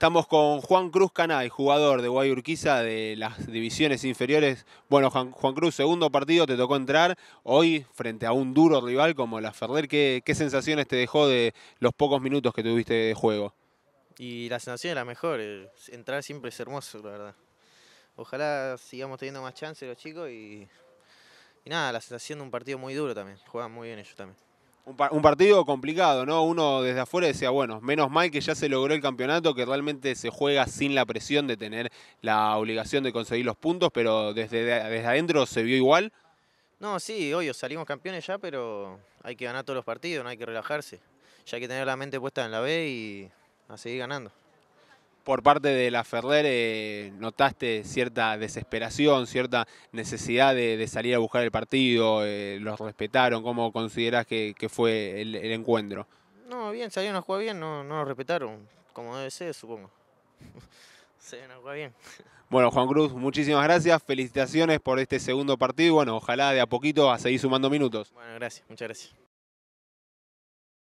Estamos con Juan Cruz Canay, jugador de Guayurquiza de las divisiones inferiores. Bueno, Juan, Cruz, segundo partido, te tocó entrar hoy frente a un duro rival como la Ferrer. ¿Qué, sensaciones te dejó de los pocos minutos que tuviste de juego? Y la sensación era mejor, eh, entrar siempre es hermoso, la verdad. Ojalá sigamos teniendo más chances los chicos y, nada, la sensación de un partido muy duro también. Juegan muy bien ellos también. Un, partido complicado, ¿no? Uno desde afuera decía, bueno, menos mal que ya se logró el campeonato, que realmente se juega sin la presión de tener la obligación de conseguir los puntos, pero desde, desde adentro se vio igual. No, sí, obvio, salimos campeones ya, pero hay que ganar todos los partidos, no hay que relajarse. Ya hay que tener la mente puesta en la B y a seguir ganando por parte de la Ferrer eh, notaste cierta desesperación, cierta necesidad de, salir a buscar el partido, eh, los respetaron, ¿cómo consideras que, fue el, encuentro? No, bien, salió una jugada bien, no, no lo respetaron, como debe ser, supongo. Se nos juega bien. Bueno, Juan Cruz, muchísimas gracias, felicitaciones por este segundo partido bueno, ojalá de a poquito a seguir sumando minutos. Bueno, gracias, muchas gracias.